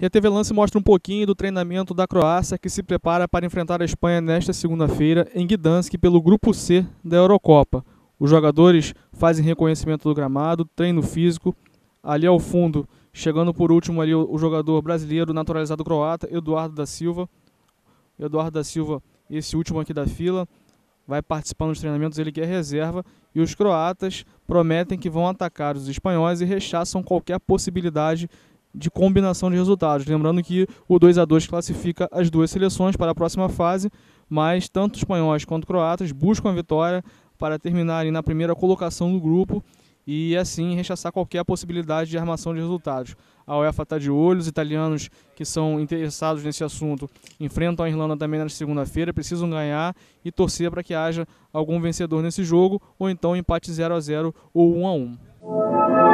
E a TV Lance mostra um pouquinho do treinamento da Croácia que se prepara para enfrentar a Espanha nesta segunda-feira em Gdansk pelo Grupo C da Eurocopa. Os jogadores fazem reconhecimento do gramado, treino físico. Ali ao fundo, chegando por último ali o jogador brasileiro naturalizado croata, Eduardo da Silva. Eduardo da Silva, esse último aqui da fila, vai participando dos treinamentos, ele que é reserva. E os croatas prometem que vão atacar os espanhóis e rechaçam qualquer possibilidade de de combinação de resultados. Lembrando que o 2 a 2 classifica as duas seleções para a próxima fase, mas tanto espanhóis quanto croatas buscam a vitória para terminarem na primeira colocação do grupo e assim rechaçar qualquer possibilidade de armação de resultados. A UEFA está de olho, os italianos que são interessados nesse assunto enfrentam a Irlanda também na segunda-feira, precisam ganhar e torcer para que haja algum vencedor nesse jogo, ou então empate 0 a 0 ou 1 a 1.